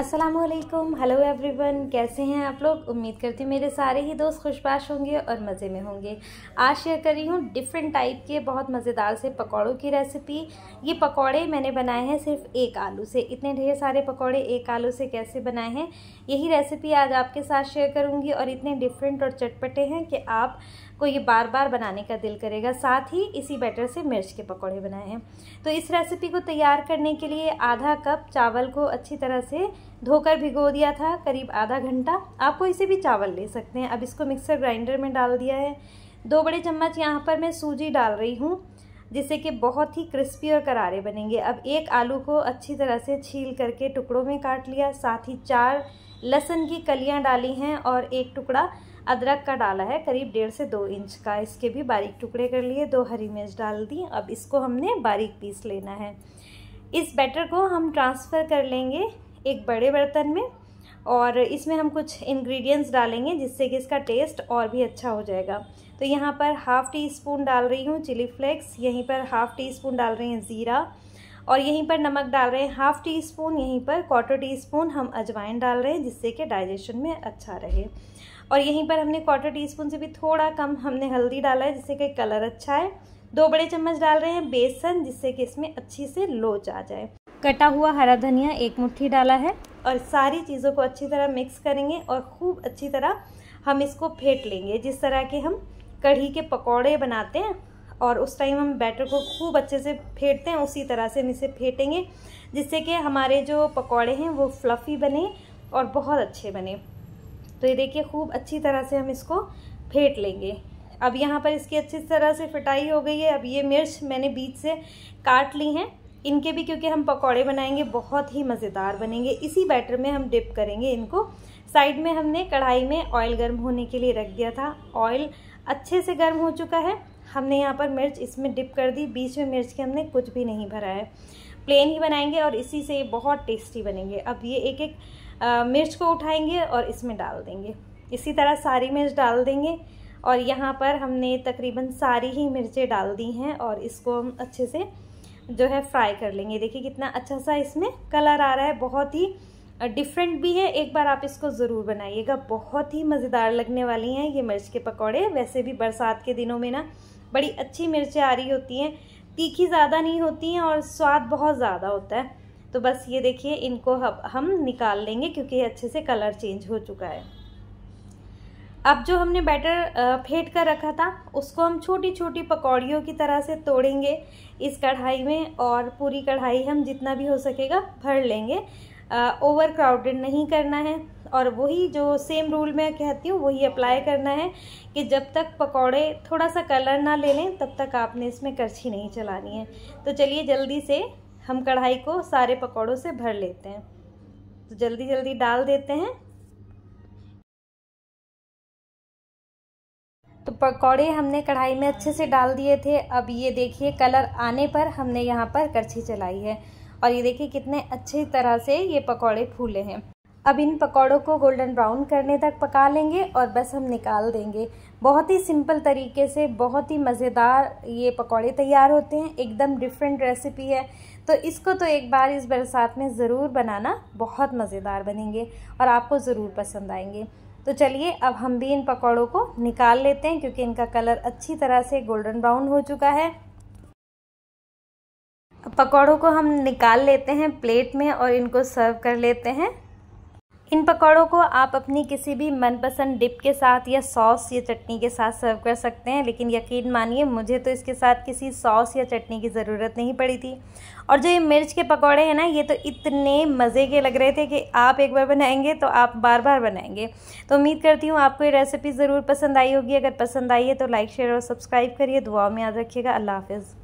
असलकम hello everyone कैसे हैं आप लोग उम्मीद करती हूँ मेरे सारे ही दोस्त खुशबाश होंगे और मज़े में होंगे आज शेयर कर रही हूँ डिफरेंट टाइप के बहुत मज़ेदार से पकौड़ों की रेसिपी ये पकौड़े मैंने बनाए हैं सिर्फ एक आलू से इतने ढेर सारे पकौड़े एक आलू से कैसे बनाए हैं यही रेसिपी आज आपके साथ शेयर करूँगी और इतने डिफरेंट और चटपटे हैं कि आप को ये बार बार बनाने का दिल करेगा साथ ही इसी बैटर से मिर्च के पकौड़े बनाए हैं तो इस रेसिपी को तैयार करने के लिए आधा कप चावल को अच्छी तरह से धोकर भिगो दिया था करीब आधा घंटा आपको इसे भी चावल ले सकते हैं अब इसको मिक्सर ग्राइंडर में डाल दिया है दो बड़े चम्मच यहाँ पर मैं सूजी डाल रही हूँ जिससे कि बहुत ही क्रिस्पी और करारे बनेंगे अब एक आलू को अच्छी तरह से छील करके टुकड़ों में काट लिया साथ ही चार लहसुन की कलियाँ डाली हैं और एक टुकड़ा अदरक का डाला है करीब डेढ़ से दो इंच का इसके भी बारीक टुकड़े कर लिए दो हरी मिर्च डाल दी अब इसको हमने बारीक पीस लेना है इस बैटर को हम ट्रांसफ़र कर लेंगे एक बड़े बर्तन में और इसमें हम कुछ इंग्रेडिएंट्स डालेंगे जिससे कि इसका टेस्ट और भी अच्छा हो जाएगा तो यहाँ पर हाफ़ टी स्पून डाल रही हूँ चिली फ्लेक्स यहीं पर हाफ़ टी स्पून डाल रहे हैं ज़ीरा और यहीं पर नमक डाल रहे हैं हाफ़ टी स्पून यहीं पर क्वार्टर टी स्पून हम अजवाइन डाल रहे हैं जिससे कि डाइजेशन में अच्छा रहे और यहीं पर हमने क्वार्टर टी स्पून से भी थोड़ा कम हमने हल्दी डाला है जिससे कि कलर अच्छा है दो बड़े चम्मच डाल रहे हैं बेसन जिससे कि इसमें अच्छी से लोच आ जाए कटा हुआ हरा धनिया एक मुट्ठी डाला है और सारी चीज़ों को अच्छी तरह मिक्स करेंगे और खूब अच्छी तरह हम इसको फेंट लेंगे जिस तरह के हम कढ़ी के पकौड़े बनाते हैं और उस टाइम हम बैटर को खूब अच्छे से फेंटते हैं उसी तरह से हम इसे फेंटेंगे जिससे कि हमारे जो पकौड़े हैं वो फ्लफ़ी बने और बहुत अच्छे बने तो ये देखिए खूब अच्छी तरह से हम इसको फेंट लेंगे अब यहाँ पर इसकी अच्छी तरह से फिटाई हो गई है अब ये मिर्च मैंने बीच से काट ली हैं इनके भी क्योंकि हम पकौड़े बनाएंगे बहुत ही मज़ेदार बनेंगे इसी बैटर में हम डिप करेंगे इनको साइड में हमने कढ़ाई में ऑयल गर्म होने के लिए रख दिया था ऑयल अच्छे से गर्म हो चुका है हमने यहाँ पर मिर्च इसमें डिप कर दी बीच में मिर्च के हमने कुछ भी नहीं भरा है प्लेन ही बनाएंगे और इसी से ये बहुत टेस्टी बनेंगे अब ये एक एक आ, मिर्च को उठाएंगे और इसमें डाल देंगे इसी तरह सारी मिर्च डाल देंगे और यहाँ पर हमने तकरीबन सारी ही मिर्चें डाल दी हैं और इसको हम अच्छे से जो है फ्राई कर लेंगे देखिए कितना अच्छा सा इसमें कलर आ रहा है बहुत ही डिफरेंट भी है एक बार आप इसको ज़रूर बनाइएगा बहुत ही मज़ेदार लगने वाली हैं ये मिर्च के पकौड़े वैसे भी बरसात के दिनों में ना बड़ी अच्छी मिर्चें आ रही होती हैं तीखी ज़्यादा नहीं होती हैं और स्वाद बहुत ज़्यादा होता है तो बस ये देखिए इनको हम निकाल लेंगे क्योंकि अच्छे से कलर चेंज हो चुका है अब जो हमने बैटर फेंट कर रखा था उसको हम छोटी छोटी पकौड़ियों की तरह से तोड़ेंगे इस कढ़ाई में और पूरी कढ़ाई हम जितना भी हो सकेगा भर लेंगे ओवर क्राउडेड नहीं करना है और वही जो सेम रूल मैं कहती हूँ वही अप्लाई करना है कि जब तक पकौड़े थोड़ा सा कलर ना ले लें तब तक आपने इसमें करछी नहीं चलानी है तो चलिए जल्दी से हम कढ़ाई को सारे पकौड़ों से भर लेते हैं तो जल्दी जल्दी डाल देते हैं तो पकौड़े हमने कढ़ाई में अच्छे से डाल दिए थे अब ये देखिए कलर आने पर हमने यहाँ पर करछी चलाई है और ये देखिए कितने अच्छी तरह से ये पकौड़े फूले हैं अब इन पकौड़ों को गोल्डन ब्राउन करने तक पका लेंगे और बस हम निकाल देंगे बहुत ही सिंपल तरीके से बहुत ही मज़ेदार ये पकौड़े तैयार होते हैं एकदम डिफरेंट रेसिपी है तो इसको तो एक बार इस बरसात में ज़रूर बनाना बहुत मज़ेदार बनेंगे और आपको ज़रूर पसंद आएंगे तो चलिए अब हम भी इन पकौड़ों को निकाल लेते हैं क्योंकि इनका कलर अच्छी तरह से गोल्डन ब्राउन हो चुका है पकौड़ों को हम निकाल लेते हैं प्लेट में और इनको सर्व कर लेते हैं इन पकौड़ों को आप अपनी किसी भी मनपसंद डिप के साथ या सॉस या चटनी के साथ सर्व कर सकते हैं लेकिन यकीन मानिए मुझे तो इसके साथ किसी सॉस या चटनी की ज़रूरत नहीं पड़ी थी और जो ये मिर्च के पकौड़े हैं ना ये तो इतने मज़े के लग रहे थे कि आप एक बार बनाएंगे तो आप बार बार बनाएंगे तो उम्मीद करती हूँ आपको ये रेसिपी ज़रूर पसंद आई होगी अगर पसंद आई है तो लाइक शेयर और सब्सक्राइब करिए दुआ में याद रखिएगा अल्लाह हाफिज़